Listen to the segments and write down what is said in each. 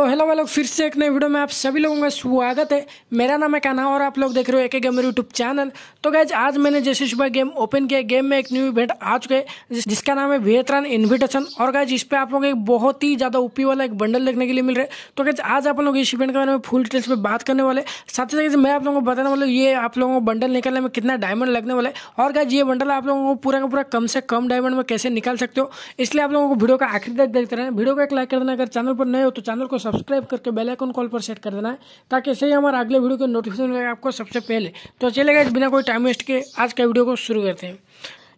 तो हेलो वालों फिर से एक नए वीडियो में आप सभी लोगों का स्वागत है मेरा नाम है कान्हा और आप लोग देख रहे हो एक गेमर यूट्यूब चैनल तो गैज आज मैंने जैसे सुबह गेम ओपन किया गेम में एक न्यू इवेंट आ चुके जिस, जिसका नाम है वेतरान इन्विटेशन और गैज इस पर आप लोग एक बहुत ही ज़्यादा ओपी वाला एक बंडल देखने के लिए मिल रहा है तो गैज आज आप लोग इस इवेंट के बारे में फुल डिटेल्स में बात करने वाले साथ ही साथ मैं आप लोगों को बताने वाला ये आप लोगों को बंडल निकालने में कितना डायमंड लगने वाला है और गैज ये बंडल आप लोगों को पूरा का पूरा कम से कम डायमंड में कैसे निकाल सकते हो इसलिए आप लोगों को वीडियो का आखिर तक देखते रहे वीडियो को एक लाइक कर देना अगर चैनल पर नए हो तो चैनल को सब्सक्राइब करके बेल आइकन कॉल पर सेट कर देना है ताकि ऐसे ही हमारा अगले वीडियो के नोटिफिकेशन आपको सबसे पहले तो चलेगा बिना कोई टाइम वेस्ट के आज का वीडियो को शुरू करते हैं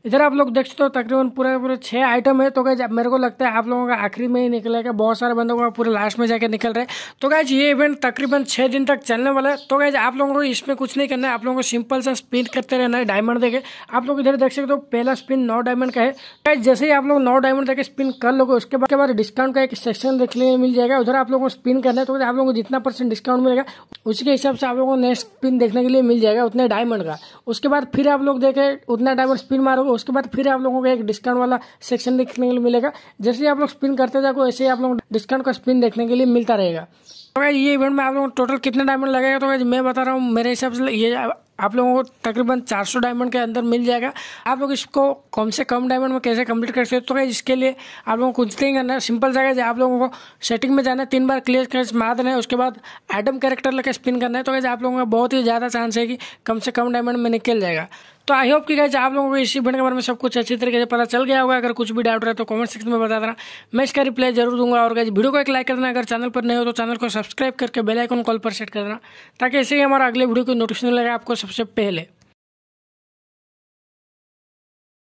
इधर आप लोग देख सकते हो तकरीबन पूरे पूरे छः आइटम है तो जब मेरे को लगता है आप लोगों का आखिरी में ही निकलेगा बहुत सारे बंदों का पूरे लास्ट में जाकर निकल रहे तो गैज ये इवेंट तकरीबन छः दिन तक चलने वाला है तो गैज आप लोगों को इसमें कुछ नहीं करना है आप लोगों को सिंपल सा स्पिन करते रहना है डायमंड देखे आप लोग इधर देख सकते हो पहला स्पिन नौ डायमंड का है क्या जैसे ही आप लोग नौ डायमंड देखे स्पिन कर लोगे उसके बाद के बाद डिस्काउंट का एक सेक्शन देखने मिल जाएगा उधर आप लोगों को स्पिन करना है तो आप लोगों को जितना परसेंट डिस्काउंट मिलेगा उसी के हिसाब से आप लोगों को नेक्स्ट स्पिन देखने के लिए मिल जाएगा उतने डायमंड का उसके बाद फिर आप लोग देखे उतना डायमंड स्पिन मारोगे करोगे उसके बाद फिर आप लोगों को एक डिस्काउंट वाला सेक्शन देखने के लिए मिलेगा जैसे आप लोग स्पिन करते जाओ ऐसे ही आप लोग डिस्काउंट का स्पिन देखने के लिए मिलता रहेगा तो ये इवेंट में आप लोगों को टोटल कितने डायमंड लगेगा तो भाई मैं बता रहा हूँ मेरे हिसाब से ये आप लोगों को तकरीबन 400 डायमंड के अंदर मिल जाएगा आप लोग इसको कम से कम डायमंड में कैसे कंप्लीट कर सकते हो तो इसके लिए आप लोगों को कुछ नहीं करना है सिंपल सा आप लोगों को सेटिंग में जाना है तीन बार क्लियर कर मार देना है उसके बाद एडम कैरेक्टर लेकर स्पिन करना है तो आप लोगों का बहुत ही ज़्यादा चांस है कि कम से कम डायमंड में निकल जाएगा तो आई होप कि गाइज आप लोगों को इस इवेंट के बारे में सब कुछ अच्छी तरीके से पता चल गया होगा अगर कुछ भी डाउट रहा तो कमेंट सेक्शन में बता देना मैं इसका रिप्लाई जरूर दूंगा और गाइज वीडियो को एक लाइक कर देना अगर चैनल पर नहीं हो तो चैनल को सब्सक्राइब करके बेलाइकन कॉल पर सेट कर देना ताकि ऐसे ही हमारा अगले वीडियो की नोटिफिकेशन लगे आपको सबसे पहले